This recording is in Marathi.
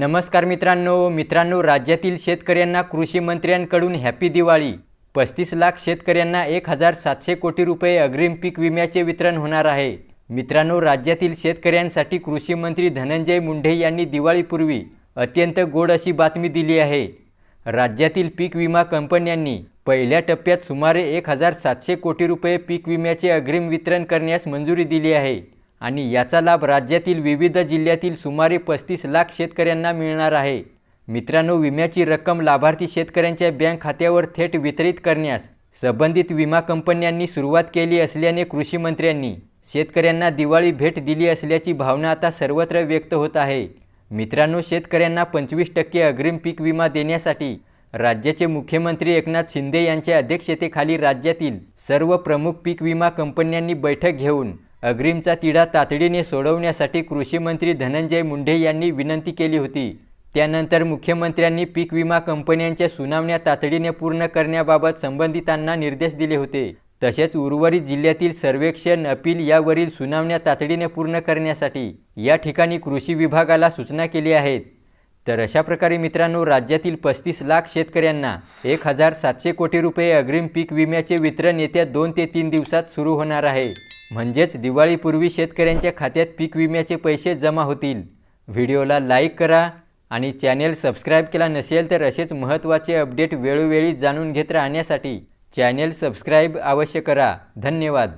नमस्कार मित्रांनो मित्रांनो राज्यातील शेतकऱ्यांना कृषी मंत्र्यांकडून हॅपी दिवाळी पस्तीस लाख शेतकऱ्यांना एक हजार सातशे कोटी रुपये अग्रिम पीक विम्याचे वितरण होणार आहे मित्रांनो राज्यातील शेतकऱ्यांसाठी कृषी मंत्री धनंजय मुंढे यांनी दिवाळीपूर्वी अत्यंत गोड अशी बातमी दिली आहे राज्यातील पीक विमा कंपन्यांनी पहिल्या टप्प्यात सुमारे एक हजार सातशे कोटी रुपये पीक विम्याचे अग्रिम वितरण करण्यास मंजुरी दिली आहे आणि याचा लाभ राज्यातील विविध जिल्ह्यातील सुमारे पस्तीस लाख शेतकऱ्यांना मिळणार आहे मित्रांनो विम्याची रक्कम लाभार्थी शेतकऱ्यांच्या बँक खात्यावर थेट वितरित करण्यास संबंधित विमा कंपन्यांनी सुरुवात केली असल्याने कृषीमंत्र्यांनी शेतकऱ्यांना दिवाळी भेट दिली असल्याची भावना आता सर्वत्र व्यक्त होत आहे मित्रांनो शेतकऱ्यांना पंचवीस टक्के अग्रिम पीक विमा देण्यासाठी राज्याचे मुख्यमंत्री एकनाथ शिंदे यांच्या अध्यक्षतेखाली राज्यातील सर्व प्रमुख पीक विमा कंपन्यांनी बैठक घेऊन अग्रिमचा तिढा तातडीने सोडवण्यासाठी कृषीमंत्री धनंजय मुंडे यांनी विनंती केली होती त्यानंतर मुख्यमंत्र्यांनी पीक विमा कंपन्यांच्या सुनावण्या तातडीने पूर्ण करण्याबाबत संबंधितांना निर्देश दिले होते तसेच उर्वरित जिल्ह्यातील सर्वेक्षण अपील यावरील सुनावण्या तातडीने पूर्ण करण्यासाठी या ठिकाणी कृषी विभागाला सूचना केली आहेत तर अशा प्रकारे मित्रांनो राज्यातील पस्तीस लाख शेतकऱ्यांना एक हजार सातशे कोटी रुपये अग्रिम पीक विम्याचे वितरण येत्या दोन ते तीन दिवसात सुरू होणार आहे म्हणजेच दिवाळीपूर्वी शेतकऱ्यांच्या खात्यात पीक विम्याचे पैसे जमा होतील व्हिडिओला लाईक करा आणि चॅनेल सबस्क्राईब केला नसेल तर असेच महत्त्वाचे अपडेट वेळोवेळी जाणून घेत राहण्यासाठी चॅनेल सबस्क्राईब अवश्य करा धन्यवाद